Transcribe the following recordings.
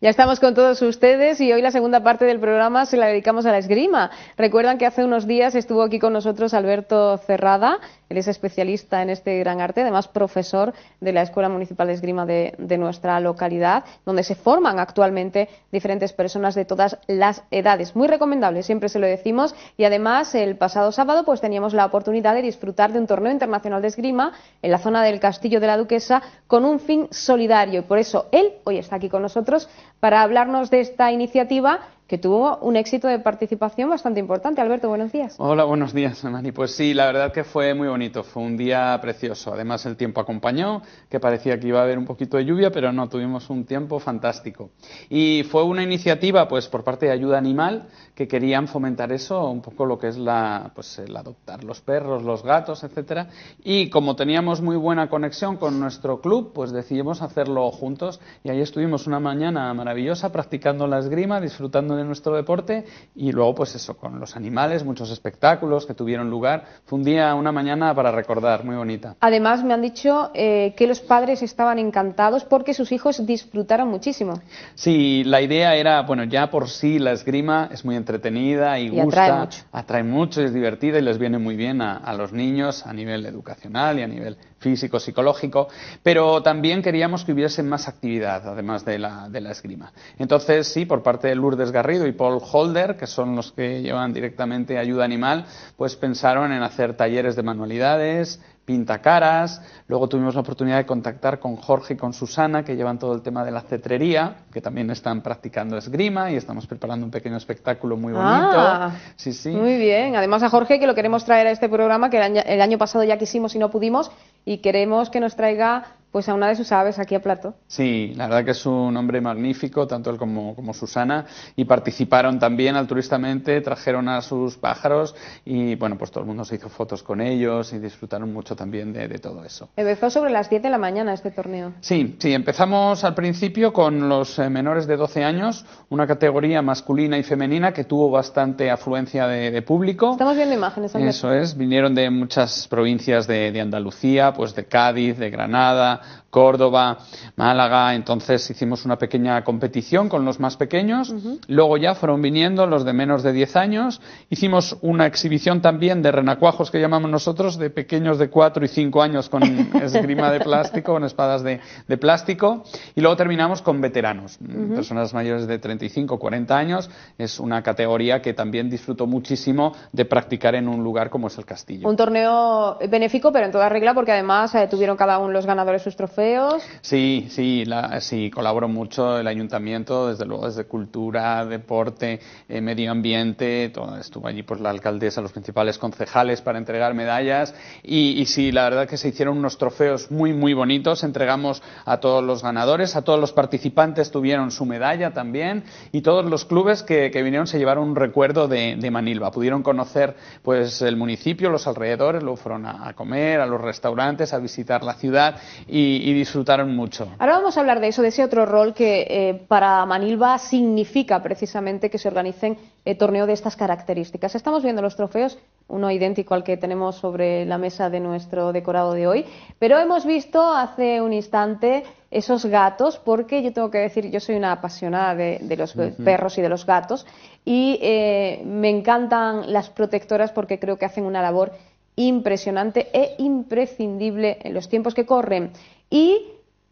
Ya estamos con todos ustedes y hoy la segunda parte del programa se la dedicamos a la esgrima. Recuerdan que hace unos días estuvo aquí con nosotros Alberto Cerrada, él es especialista en este gran arte, además profesor de la Escuela Municipal de Esgrima de, nuestra localidad, donde se forman actualmente diferentes personas de todas las edades. Muy recomendable, siempre se lo decimos. Y además el pasado sábado pues teníamos la oportunidad de disfrutar de un torneo internacional de esgrima en la zona del Castillo de la Duquesa con un fin solidario. Y por eso él hoy está aquí con nosotros para hablarnos de esta iniciativa que tuvo un éxito de participación bastante importante. Alberto, buenos días. Hola, buenos días, Mani, Pues sí, la verdad que fue muy bonito, fue un día precioso. Además, el tiempo acompañó, que parecía que iba a haber un poquito de lluvia, pero no, tuvimos un tiempo fantástico. Y fue una iniciativa, pues, por parte de Ayuda Animal, que querían fomentar eso, un poco lo que es la, pues, el adoptar los perros, los gatos, etcétera. Y como teníamos muy buena conexión con nuestro club, pues decidimos hacerlo juntos. Y ahí estuvimos una mañana maravillosa practicando la esgrima, disfrutando en nuestro deporte y luego pues eso, con los animales, muchos espectáculos que tuvieron lugar. Fue un día, una mañana para recordar, muy bonita. Además me han dicho eh, que los padres estaban encantados porque sus hijos disfrutaron muchísimo. Sí, la idea era, bueno, ya por sí la esgrima es muy entretenida y, atrae mucho. atrae mucho, es divertida y les viene muy bien a los niños a nivel educacional y a nivel físico, psicológico, pero también queríamos que hubiese más actividad, además de la, de la esgrima. Entonces, sí, por parte de Lourdes Garrido y Paul Holder, que son los que llevan directamente ayuda animal, pues pensaron en hacer talleres de manualidades, Pinta caras. Luego tuvimos la oportunidad de contactar con Jorge y con Susana, que llevan todo el tema de la cetrería, que también están practicando esgrima y estamos preparando un pequeño espectáculo muy ah, bonito. sí, sí. Muy bien. Además a Jorge, que lo queremos traer a este programa, que el año pasado ya quisimos y no pudimos, y queremos que nos traiga pues a una de sus aves aquí a plato. Sí, la verdad que es un hombre magnífico, tanto él como, Susana, y participaron también altruistamente, trajeron a sus pájaros y bueno, pues todo el mundo se hizo fotos con ellos y disfrutaron mucho también de, todo eso. Empezó eh, sobre las 10 de la mañana este torneo. Sí, sí, empezamos al principio con los eh, menores de 12 años, una categoría masculina y femenina que tuvo bastante afluencia de, público. Estamos viendo imágenes. Eso es, vinieron de muchas provincias de Andalucía, pues de Cádiz, de Granada, Córdoba, Málaga. Entonces hicimos una pequeña competición con los más pequeños. Luego ya fueron viniendo los de menos de 10 años. Hicimos una exhibición también de renacuajos que llamamos nosotros, de pequeños de 4 y 5 años con esgrima de plástico, con espadas de, plástico. Y luego terminamos con veteranos, mm, personas mayores de 35, 40 años. Es una categoría que también disfruto muchísimo de practicar en un lugar como es el castillo. Un torneo benéfico, pero en toda regla, porque además eh, tuvieron cada uno los ganadores trofeos. Sí, sí, sí, colaboró mucho el ayuntamiento, desde luego desde cultura, deporte, eh, medio ambiente, todo, estuvo allí pues la alcaldesa, los principales concejales para entregar medallas y, sí, la verdad que se hicieron unos trofeos muy, muy bonitos, entregamos a todos los ganadores, a todos los participantes tuvieron su medalla también y todos los clubes que, vinieron se llevaron un recuerdo de, de, Manilva, pudieron conocer pues el municipio, los alrededores, luego fueron a, a comer, a los restaurantes, a visitar la ciudad y y, disfrutaron mucho. Ahora vamos a hablar de eso, de ese otro rol que eh, para Manilva significa precisamente que se organicen eh, torneos de estas características. Estamos viendo los trofeos, uno idéntico al que tenemos sobre la mesa de nuestro decorado de hoy, pero hemos visto hace un instante esos gatos, porque yo tengo que decir, yo soy una apasionada de, los perros y de los gatos, y eh, me encantan las protectoras porque creo que hacen una labor impresionante e imprescindible en los tiempos que corren. Y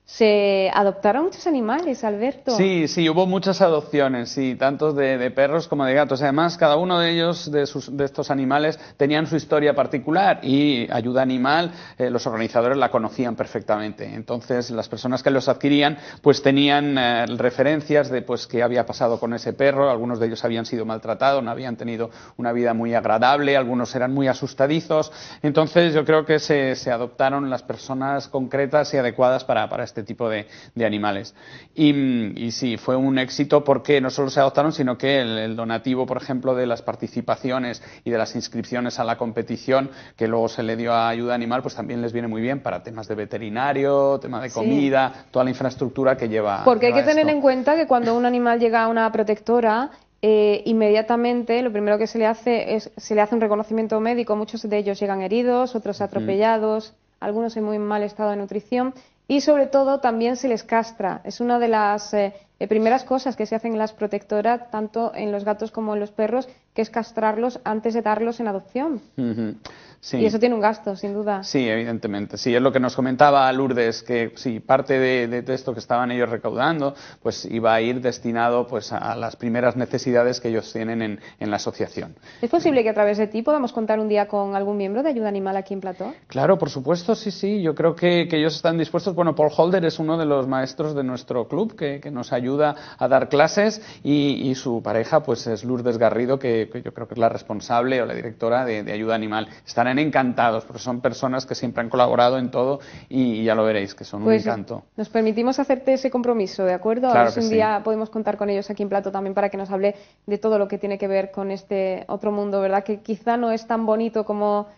¿Se adoptaron muchos animales, Alberto? Sí, sí, hubo muchas adopciones, sí, tantos de, perros como de gatos. Además, cada uno de ellos, de, estos animales, tenían su historia particular y Ayuda Animal, eh, los organizadores la conocían perfectamente. Entonces, las personas que los adquirían, pues tenían eh, referencias de pues qué había pasado con ese perro. Algunos de ellos habían sido maltratados, no habían tenido una vida muy agradable, algunos eran muy asustadizos. Entonces, yo creo que se, adoptaron las personas concretas y adecuadas para, para este este tipo de, animales. Mm, y, sí, fue un éxito porque no solo se adoptaron, sino que el, donativo, por ejemplo, de las participaciones y de las inscripciones a la competición que luego se le dio a ayuda animal, pues también les viene muy bien para temas de veterinario, tema de comida, toda la infraestructura que lleva. Porque hay que tener en cuenta que cuando un animal llega a una protectora, eh, inmediatamente lo primero que se le hace es se le hace un reconocimiento médico. Muchos de ellos llegan heridos, otros atropellados, algunos en muy mal estado de nutrición y sobre todo también se les castra. Es una de las eh, eh, primeras cosas que se hacen en las protectoras, tanto en los gatos como en los perros, que es castrarlos antes de darlos en adopción. Y eso tiene un gasto, sin duda. Sí, evidentemente. Sí, es lo que nos comentaba Lourdes, que si parte de, de, esto que estaban ellos recaudando, pues iba a ir destinado pues, a las primeras necesidades que ellos tienen en, en la asociación. ¿Es posible que a través de ti podamos contar un día con algún miembro de Ayuda Animal aquí en Plató? Claro, por supuesto, sí, sí. Yo creo que, que ellos están dispuestos. Bueno, Paul Holder es uno de los maestros de nuestro club que, que nos ayuda ayuda a dar clases y, su pareja pues es Lourdes Garrido, que, yo creo que es la responsable o la directora de, Ayuda Animal. Estarán encantados, porque son personas que siempre han colaborado en todo y, ya lo veréis, que son un pues, encanto. Nos permitimos hacerte ese compromiso, ¿de acuerdo? Claro a un día podemos contar con ellos aquí en Plato también para que nos hable de todo lo que tiene que ver con este otro mundo, ¿verdad? Que quizá no es tan bonito como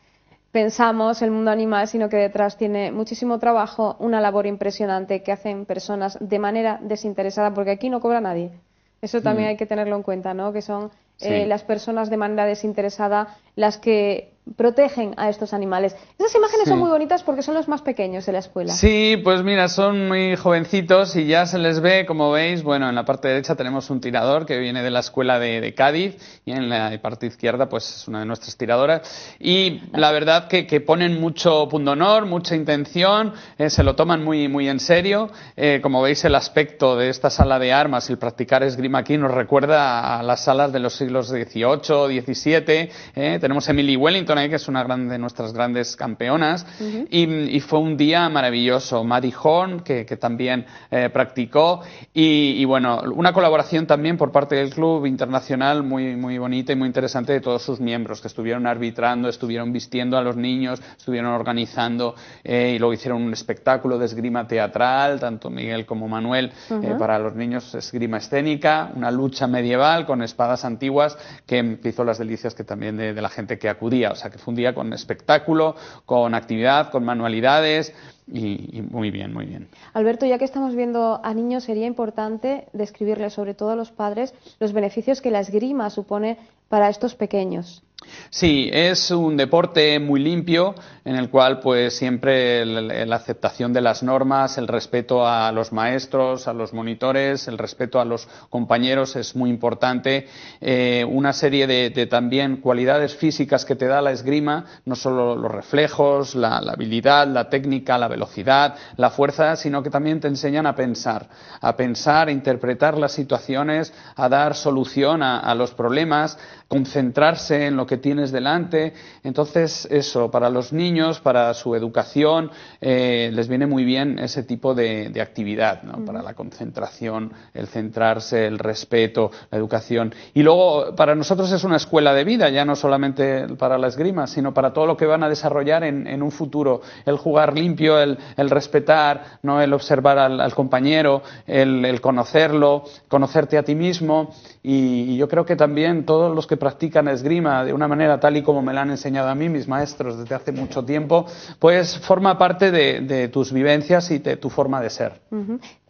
pensamos el mundo animal, sino que detrás tiene muchísimo trabajo, una labor impresionante que hacen personas de manera desinteresada, porque aquí no cobra nadie. Eso también mm. hay que tenerlo en cuenta, ¿no? Que son eh, las personas de manera desinteresada las que protegen a estos animales. Esas imágenes son muy bonitas porque son los más pequeños de la escuela. Sí, pues mira, son muy jovencitos y ya se les ve, como veis, bueno, en la parte derecha tenemos un tirador que viene de la escuela de, Cádiz y en la parte izquierda pues es una de nuestras tiradoras y la verdad que, ponen mucho pundonor, mucha intención, eh, se lo toman muy, muy en serio. Eh, como veis, el aspecto de esta sala de armas, y el practicar esgrima aquí nos recuerda a las salas de los siglos XVIII, XVII. Eh. Tenemos Emily Wellington ¿eh? que es una de nuestras grandes campeonas, y, fue un día maravilloso. marijón que, también eh, practicó, y, bueno, una colaboración también por parte del club internacional muy, muy bonita y muy interesante de todos sus miembros, que estuvieron arbitrando, estuvieron vistiendo a los niños, estuvieron organizando eh, y luego hicieron un espectáculo de esgrima teatral, tanto Miguel como Manuel, para los niños esgrima escénica, una lucha medieval con espadas antiguas que, empezó hizo las delicias que también de, de la gente que acudía. O sea, que fue un día con espectáculo, con actividad, con manualidades y, muy bien, muy bien. Alberto, ya que estamos viendo a niños, sería importante describirles, sobre todo a los padres, los beneficios que la esgrima supone para estos pequeños. Sí, es un deporte muy limpio en el cual pues siempre la aceptación de las normas, el respeto a los maestros, a los monitores, el respeto a los compañeros es muy importante. Eh, una serie de, también cualidades físicas que te da la esgrima, no solo los reflejos, la, habilidad, la técnica, la velocidad, la fuerza, sino que también te enseñan a pensar, a pensar, a interpretar las situaciones, a dar solución a los problemas, concentrarse en lo que tienes delante. Entonces, eso, para los niños, para su educación, eh, les viene muy bien ese tipo de, actividad, Para la concentración, el centrarse, el respeto, la educación. Y luego, para nosotros es una escuela de vida, ya no solamente para la esgrima, sino para todo lo que van a desarrollar en, un futuro. El jugar limpio, el, respetar, ¿no? el observar al, compañero, el, conocerlo, conocerte a ti mismo. y yo creo que también todos los que practican esgrima de una manera tal y como me la han enseñado a mí mis maestros desde hace mucho tiempo, pues forma parte de, tus vivencias y de tu forma de ser.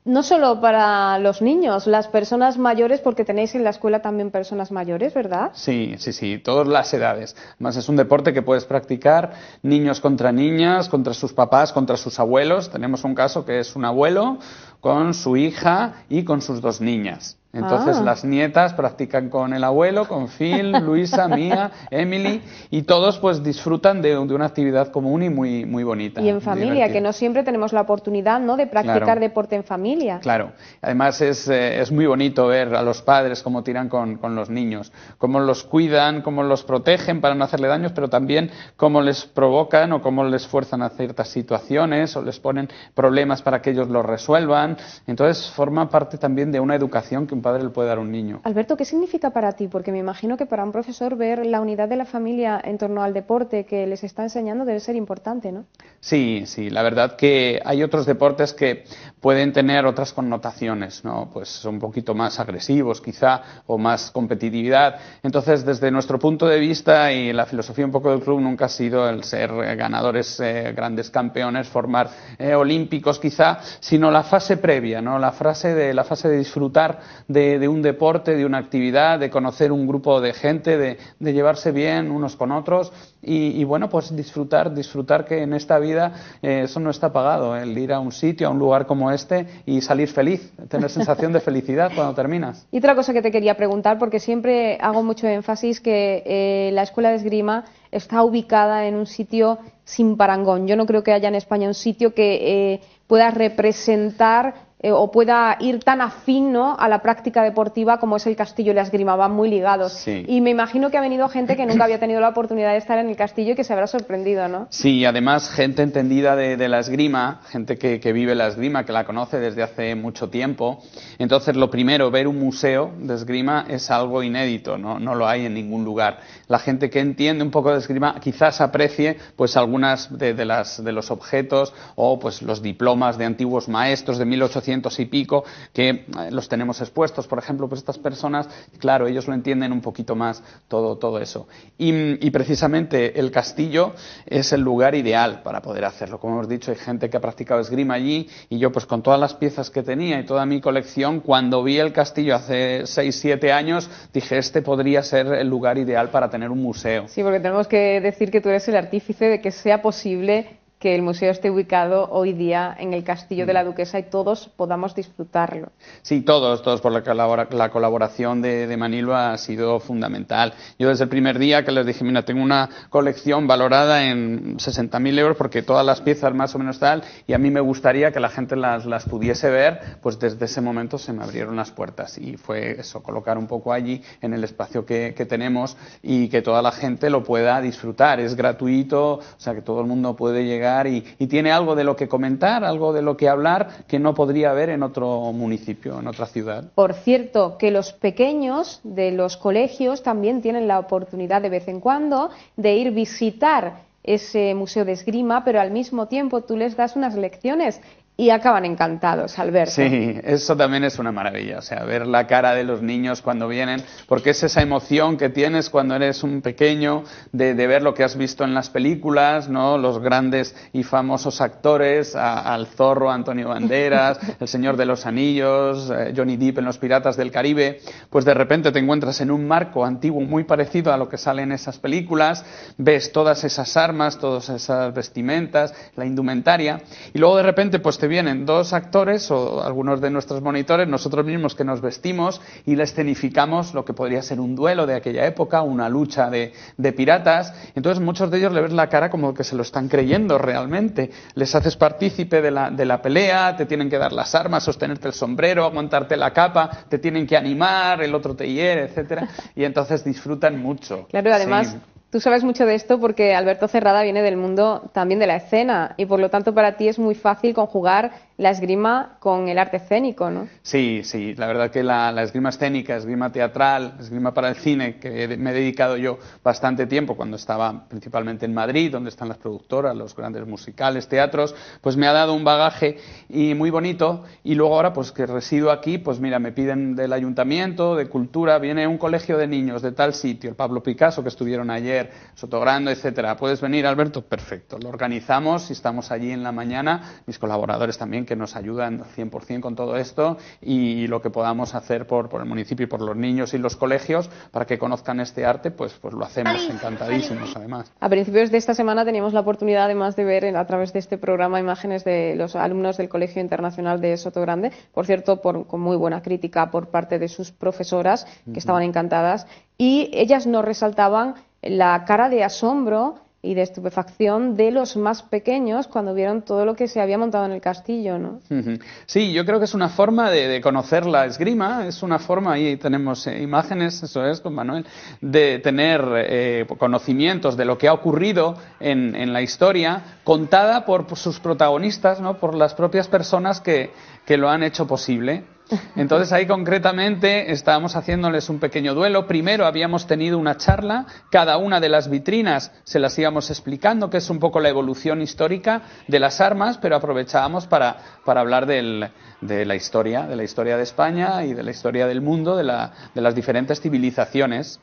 no solo para los niños, las personas mayores, porque tenéis en la escuela también personas mayores, ¿verdad? Sí, sí, sí, todas las edades. Además, es un deporte que puedes practicar niños contra niñas, contra sus papás, contra sus abuelos. Tenemos un caso que es un abuelo con su hija y con sus dos niñas. Entonces ah. las nietas practican con el abuelo, con Phil, Luisa, Mía, Emily y todos pues disfrutan de, una actividad común y muy, muy bonita. Y en familia, que no siempre tenemos la oportunidad ¿no? de practicar deporte en familia. Claro, además es, eh, es, muy bonito ver a los padres cómo tiran con, con, los niños, cómo los cuidan, cómo los protegen para no hacerle daños, pero también cómo les provocan o cómo les fuerzan a ciertas situaciones o les ponen problemas para que ellos los resuelvan. Entonces forma parte también de una educación que un padre le puede dar un niño. Alberto, ¿qué significa para ti? Porque me imagino que para un profesor ver la unidad de la familia en torno al deporte que les está enseñando debe ser importante, ¿no? Sí, sí, la verdad que hay otros deportes que pueden tener otras connotaciones, ¿no? Pues son un poquito más agresivos quizá o más competitividad. Entonces, desde nuestro punto de vista y la filosofía un poco del club nunca ha sido el ser ganadores, eh, grandes campeones, formar eh, olímpicos quizá, sino la fase previa, ¿no? La frase de la fase de disfrutar de, un deporte, de una actividad, de conocer un grupo de gente, de, llevarse bien unos con otros y, bueno, pues disfrutar, disfrutar que en esta vida eh, eso no está pagado, ¿eh? el ir a un sitio, a un lugar como este y salir feliz, tener sensación de felicidad cuando terminas. Y otra cosa que te quería preguntar, porque siempre hago mucho énfasis que eh, la escuela de esgrima está ubicada en un sitio sin parangón. Yo no creo que haya en España un sitio que pueda representar eh, o pueda ir tan afín a la práctica deportiva como es el castillo y la esgrima, van muy ligados. Y me imagino que ha venido gente que nunca había tenido la oportunidad de estar en el castillo y que se habrá sorprendido, ¿no? Sí, además gente entendida de, la esgrima, gente que, vive la esgrima, que la conoce desde hace mucho tiempo. Entonces, lo primero, ver un museo de esgrima es algo inédito, no, lo hay en ningún lugar. La gente que entiende un poco de esgrima quizás aprecie pues algunas de, de, las, de los objetos o pues los diplomas de antiguos maestros de 1800 y pico que eh, los tenemos expuestos, por ejemplo, pues estas personas, claro, ellos lo entienden un poquito más todo, todo eso. Y, precisamente el castillo es el lugar ideal para poder hacerlo. Como hemos dicho, hay gente que ha practicado esgrima allí y yo pues con todas las piezas que tenía y toda mi colección, cuando vi el castillo hace 6, 7 años, dije, este podría ser el lugar ideal para tener un museo. Sí, porque tenemos que decir que tú eres el artífice de que sea posible que el museo esté ubicado hoy día en el Castillo de la mm. Duquesa y todos podamos disfrutarlo. Sí, todos, todos, por la, la colaboración de, de, ha sido fundamental. Yo desde el primer día que les dije, mira, tengo una colección valorada en 60.000 euros porque todas las piezas más o menos tal, y a mí me gustaría que la gente las, las pudiese ver, pues desde ese momento se me abrieron las puertas y fue eso, colocar un poco allí en el espacio que tenemos y que toda la gente lo pueda disfrutar. Es gratuito, o sea, que todo el mundo puede llegar y, y, tiene algo de lo que comentar, algo de lo que hablar que no podría haber en otro municipio, en otra ciudad. Por cierto, que los pequeños de los colegios también tienen la oportunidad de vez en cuando de ir visitar ese museo de esgrima, pero al mismo tiempo tú les das unas lecciones y acaban encantados al verlo. Sí, eso también es una maravilla, o sea, ver la cara de los niños cuando vienen, porque es esa emoción que tienes cuando eres un pequeño de, de ver lo que has visto en las películas, ¿no? Los grandes y famosos actores, al zorro Antonio Banderas, el Señor de los Anillos, eh, Johnny Depp en Los Piratas del Caribe, pues de repente te encuentras en un marco antiguo muy parecido a lo que sale en esas películas, ves todas esas armas, todas esas vestimentas, la indumentaria, y luego de repente pues te vienen dos actores o algunos de nuestros monitores, nosotros mismos que nos vestimos y la escenificamos lo que podría ser un duelo de aquella época, una lucha de, piratas. Entonces muchos de ellos le ves la cara como que se lo están creyendo realmente. Les haces partícipe de la, pelea, te tienen que dar las armas, sostenerte el sombrero, aguantarte la capa, te tienen que animar, el otro te hiere, etcétera, y entonces disfrutan mucho. Claro, además Tú sabes mucho de esto porque Alberto Cerrada viene del mundo también de la escena y por lo tanto para ti es muy fácil conjugar la esgrima con el arte escénico, ¿no? Sí, sí, la verdad que la, esgrima escénica, esgrima teatral, esgrima para el cine, que me he dedicado yo bastante tiempo cuando estaba principalmente en Madrid, donde están las productoras, los grandes musicales, teatros, pues me ha dado un bagaje y muy bonito y luego ahora pues que resido aquí, pues mira, me piden del ayuntamiento, de cultura, viene un colegio de niños de tal sitio, el Pablo Picasso que estuvieron ayer, Sotogrando, etcétera. ¿Puedes venir, Alberto? Perfecto, lo organizamos y estamos allí en la mañana, mis colaboradores también que nos ayudan 100% con todo esto y lo que podamos hacer por, el municipio y por los niños y los colegios para que conozcan este arte, pues, pues lo hacemos encantadísimos además. A principios de esta semana teníamos la oportunidad además de ver a través de este programa imágenes de los alumnos del Colegio Internacional de Soto Grande, por cierto, con muy buena crítica por parte de sus profesoras que estaban encantadas y ellas nos resaltaban la cara de asombro y de estupefacción de los más pequeños cuando vieron todo lo que se había montado en el castillo, ¿no? Sí, yo creo que es una forma de, conocer la esgrima, es una forma, ahí tenemos eh, imágenes, eso es, con Manuel, de tener eh, conocimientos de lo que ha ocurrido en, la historia, contada por, sus protagonistas, ¿no? por las propias personas que, que lo han hecho posible. Entonces ahí concretamente estábamos haciéndoles un pequeño duelo. Primero habíamos tenido una charla, cada una de las vitrinas se las íbamos explicando, que es un poco la evolución histórica de las armas, pero aprovechábamos para, hablar de la historia, de la historia de España y de la historia del mundo, de, de las diferentes civilizaciones.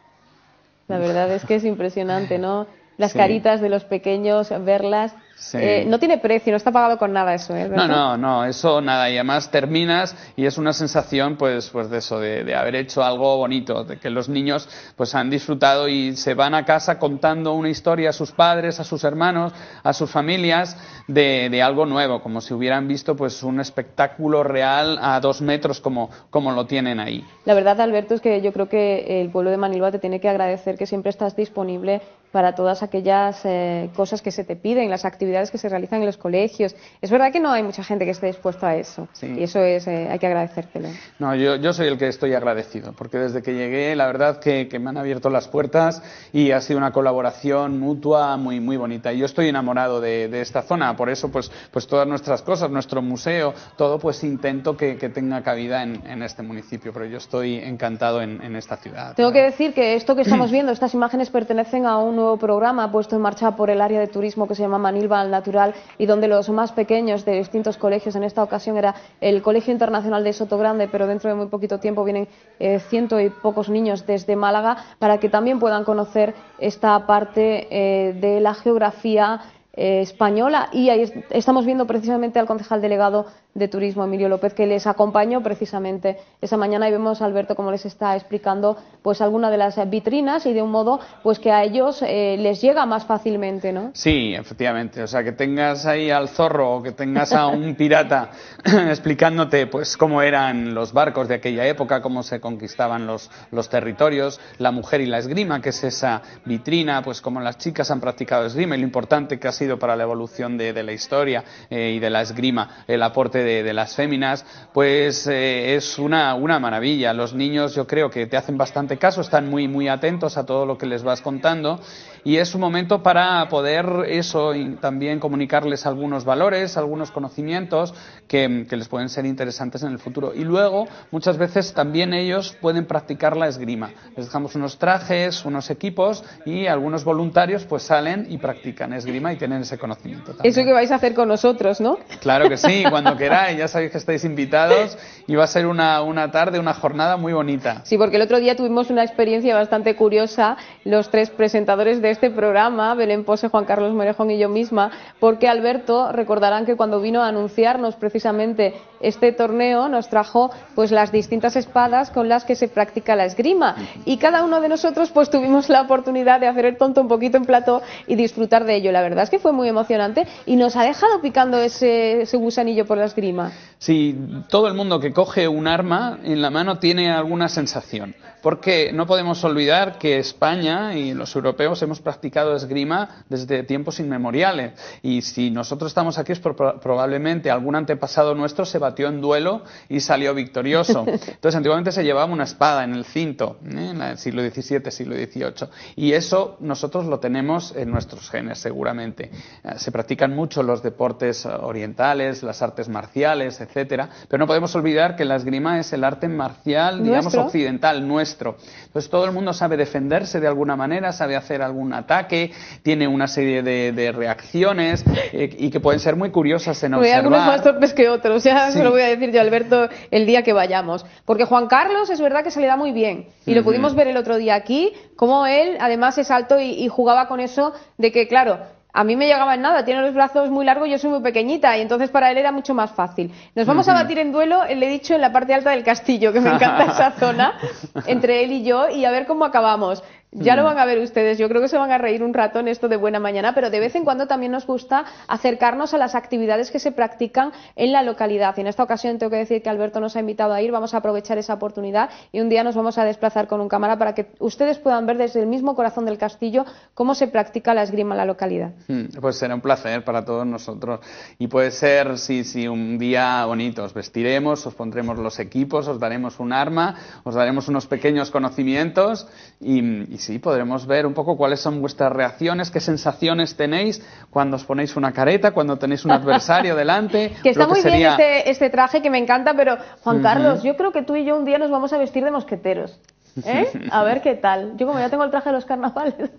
La verdad es que es impresionante, ¿no? las caritas de los pequeños, verlas. Eh, no tiene precio, no está pagado con nada eso, ¿eh? No, no, no, eso nada. Y además terminas y es una sensación, pues, pues de eso, de, haber hecho algo bonito, de que los niños, pues, han disfrutado y se van a casa contando una historia a sus padres, a sus hermanos, a sus familias, de, de algo nuevo, como si hubieran visto, pues, un espectáculo real a dos metros como, como lo tienen ahí. La verdad, Alberto, es que yo creo que el pueblo de Manilva te tiene que agradecer que siempre estás disponible para todas aquellas eh, cosas que se te piden, las actividades que se realizan en los colegios. Es verdad que no hay mucha gente que esté dispuesta a eso y eso es, eh, hay que agradecértelo. No, yo, yo, soy el que estoy agradecido porque desde que llegué la verdad que, que, me han abierto las puertas y ha sido una colaboración mutua muy, muy bonita. Y yo estoy enamorado de, de esta zona, por eso pues, pues todas nuestras cosas, nuestro museo, todo pues intento que, que tenga cabida en, en, este municipio, pero yo estoy encantado en, en esta ciudad. Tengo que decir que esto que estamos viendo, estas imágenes pertenecen a un programa puesto en marcha por el área de turismo que se llama Manilva al Natural y donde los más pequeños de distintos colegios, en esta ocasión era el Colegio Internacional de Soto Grande, pero dentro de muy poquito tiempo vienen eh, ciento y pocos niños desde Málaga para que también puedan conocer esta parte eh, de la geografía eh, española y ahí estamos viendo precisamente al concejal delegado de turismo Emilio López que les acompañó precisamente esa mañana y vemos a Alberto como les está explicando pues alguna de las vitrinas y de un modo pues que a ellos eh, les llega más fácilmente ¿no? Sí, efectivamente, o sea que tengas ahí al zorro o que tengas a un pirata explicándote pues cómo eran los barcos de aquella época, cómo se conquistaban los, los territorios, la mujer y la esgrima que es esa vitrina, pues cómo las chicas han practicado esgrima y lo importante que ha sido para la evolución de, la historia eh, y de la esgrima el aporte de, las féminas, pues eh, es una, una, maravilla. Los niños yo creo que te hacen bastante caso, están muy, muy atentos a todo lo que les vas contando y es un momento para poder eso y también comunicarles algunos valores, algunos conocimientos que, que les pueden ser interesantes en el futuro. Y luego, muchas veces también ellos pueden practicar la esgrima. Les dejamos unos trajes, unos equipos y algunos voluntarios pues salen y practican esgrima y tienen ese conocimiento. Eso que vais a hacer con nosotros, ¿no? Claro que sí, cuando queráis, ya sabéis que estáis invitados y va a ser una, una tarde, una jornada muy bonita. Sí, porque el otro día tuvimos una experiencia bastante curiosa, los tres presentadores de este programa, Belén Pose, Juan Carlos Merejón y yo misma, porque Alberto, recordarán que cuando vino a anunciarnos precisamente este torneo nos trajo pues las distintas espadas con las que se practica la esgrima y cada uno de nosotros pues tuvimos la oportunidad de hacer el tonto un poquito en plato y disfrutar de ello. La verdad es que fue muy emocionante y nos ha dejado picando ese, ese gusanillo por la esgrima. Sí, todo el mundo que coge un arma en la mano tiene alguna sensación, porque no podemos olvidar que España y los europeos hemos practicado esgrima desde tiempos inmemoriales y si nosotros estamos aquí es probablemente algún antepasado nuestro se va partió en duelo y salió victorioso. Entonces, antiguamente se llevaba una espada en el cinto, ¿eh? en el siglo XVII, siglo XVIII. Y eso nosotros lo tenemos en nuestros genes, seguramente. Eh, se practican mucho los deportes orientales, las artes marciales, etcétera, pero no podemos olvidar que la esgrima es el arte marcial, digamos, occidental, nuestro. Entonces, todo el mundo sabe defenderse de alguna manera, sabe hacer algún ataque, tiene una serie de, reacciones eh, y que pueden ser muy curiosas en observar. Hay algunos más torpes que otros, ya eso lo voy a decir yo, Alberto, el día que vayamos. Porque Juan Carlos es verdad que se le da muy bien. Y lo pudimos ver el otro día aquí, cómo él además es alto y, jugaba con eso de que, claro, a mí me llegaba en nada, tiene los brazos muy largos, yo soy muy pequeñita y entonces para él era mucho más fácil. Nos vamos a batir en duelo, le he dicho, en la parte alta del castillo, que me encanta esa zona, entre él y yo, y a ver cómo acabamos. Ya lo mm. van a ver ustedes, yo creo que se van a reír un rato en esto de Buena Mañana, pero de vez en cuando también nos gusta acercarnos a las actividades que se practican en la localidad. Y en esta ocasión tengo que decir que Alberto nos ha invitado a ir, vamos a aprovechar esa oportunidad y un día nos vamos a desplazar con un cámara para que ustedes puedan ver desde el mismo corazón del castillo cómo se practica la esgrima en la localidad. Hmm, pues será un placer para todos nosotros. Y puede ser, si si un día bonito. Os vestiremos, os pondremos los equipos, os daremos un arma, os daremos unos pequeños conocimientos y, y sí, podremos ver un poco cuáles son vuestras reacciones, qué sensaciones tenéis cuando os ponéis una careta, cuando tenéis un adversario delante. que está muy que sería... bien este, este, traje que me encanta, pero Juan Carlos, yo creo que tú y yo un día nos vamos a vestir de mosqueteros. ¿Eh? A ver qué tal. Yo como ya tengo el traje de los carnavales.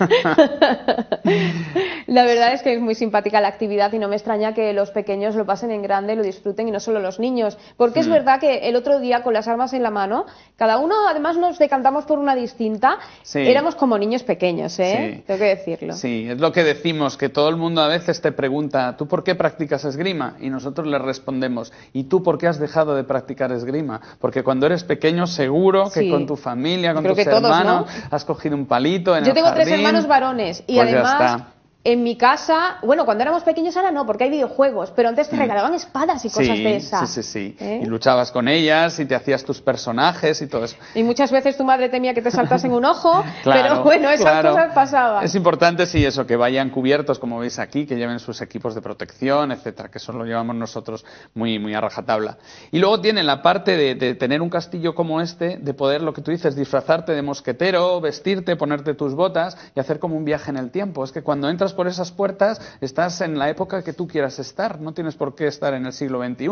la verdad es que es muy simpática la actividad y no me extraña que los pequeños lo pasen en grande, lo disfruten y no solo los niños. Porque es hmm. verdad que el otro día con las armas en la mano, cada uno además nos decantamos por una distinta. Éramos como niños pequeños, ¿eh? Tengo que decirlo. Sí, es lo que decimos, que todo el mundo a veces te pregunta, ¿tú por qué practicas esgrima? Y nosotros le respondemos, ¿y tú por qué has dejado de practicar esgrima? Porque cuando eres pequeño seguro que con tu familia, con Creo tus hermanos, has cogido un palito en Yo tengo tres hermanos varones y pues además en mi casa, bueno, cuando éramos pequeños ahora no, porque hay videojuegos, pero antes te mm. regalaban espadas y cosas de esas. Sí, sí, sí. ¿eh? Y luchabas con ellas y te hacías tus personajes y todo eso. Y muchas veces tu madre temía que te saltasen un ojo, pero bueno, esas cosas pasaban. Es importante, sí, eso, que vayan cubiertos, como veis aquí, que lleven sus equipos de protección, etcétera, que eso lo llevamos nosotros muy, muy a rajatabla. Y luego tienen la parte de, de tener un castillo como este, de poder, lo que tú dices, disfrazarte de mosquetero, vestirte, ponerte tus botas y hacer como un viaje en el tiempo. Es que cuando entras por esas puertas, estás en la época que tú quieras estar. No tienes por qué estar en el siglo XXI.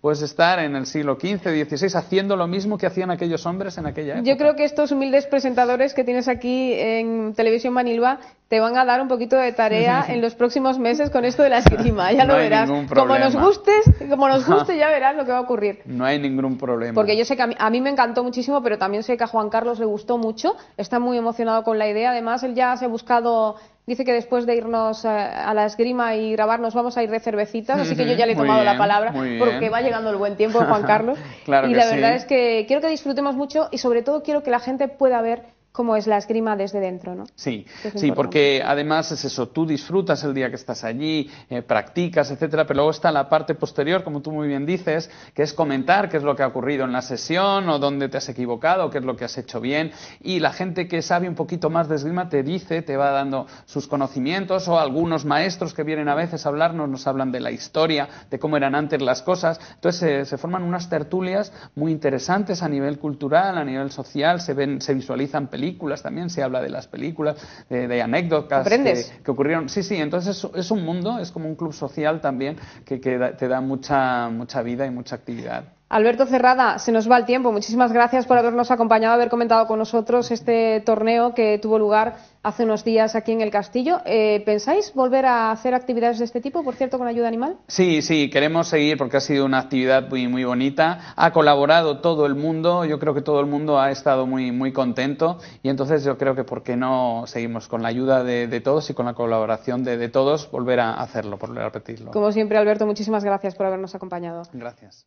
Puedes estar en el siglo XV, XVI, haciendo lo mismo que hacían aquellos hombres en aquella época. Yo creo que estos humildes presentadores que tienes aquí en Televisión Manilva te van a dar un poquito de tarea en los próximos meses con esto de la esgrima. Ya lo no verás. Como nos gustes, como nos guste, ya verás lo que va a ocurrir. No hay ningún problema. Porque yo sé que a mí me encantó muchísimo, pero también sé que a Juan Carlos le gustó mucho. Está muy emocionado con la idea. Además, él ya se ha buscado dice que después de irnos a, la esgrima y grabarnos vamos a ir de cervecitas, así que yo ya le he tomado la palabra porque va llegando el buen tiempo, Juan Carlos. y la verdad es que quiero que disfrutemos mucho y sobre todo quiero que la gente pueda ver ...como es la esgrima desde dentro, ¿no? Sí, sí, porque además es eso, tú disfrutas el día que estás allí, eh, practicas, etcétera, pero luego está la parte posterior, como tú muy bien dices, que es comentar qué es lo que ha ocurrido en la sesión o dónde te has equivocado, qué es lo que has hecho bien, y la gente que sabe un poquito más de esgrima te dice, te va dando sus conocimientos o algunos maestros que vienen a veces a hablarnos nos hablan de la historia, de cómo eran antes las cosas, entonces se forman unas tertulias muy interesantes a nivel cultural, a nivel social, se ven, se visualizan películas películas también, se habla de las películas, de, anécdotas que, ocurrieron. Sí, sí, entonces es, un mundo, es como un club social también que, te da mucha, mucha vida y mucha actividad. Alberto Cerrada, se nos va el tiempo. Muchísimas gracias por habernos acompañado, haber comentado con nosotros este torneo que tuvo lugar hace unos días aquí en el Castillo. Eh, ¿Pensáis volver a hacer actividades de este tipo, por cierto, con ayuda animal? Sí, sí, queremos seguir porque ha sido una actividad muy, muy bonita. Ha colaborado todo el mundo, yo creo que todo el mundo ha estado muy, muy contento y entonces yo creo que, ¿por qué no seguimos con la ayuda de, todos y con la colaboración de, todos volver a hacerlo, por a repetirlo? Como siempre, Alberto, muchísimas gracias por habernos acompañado. Gracias.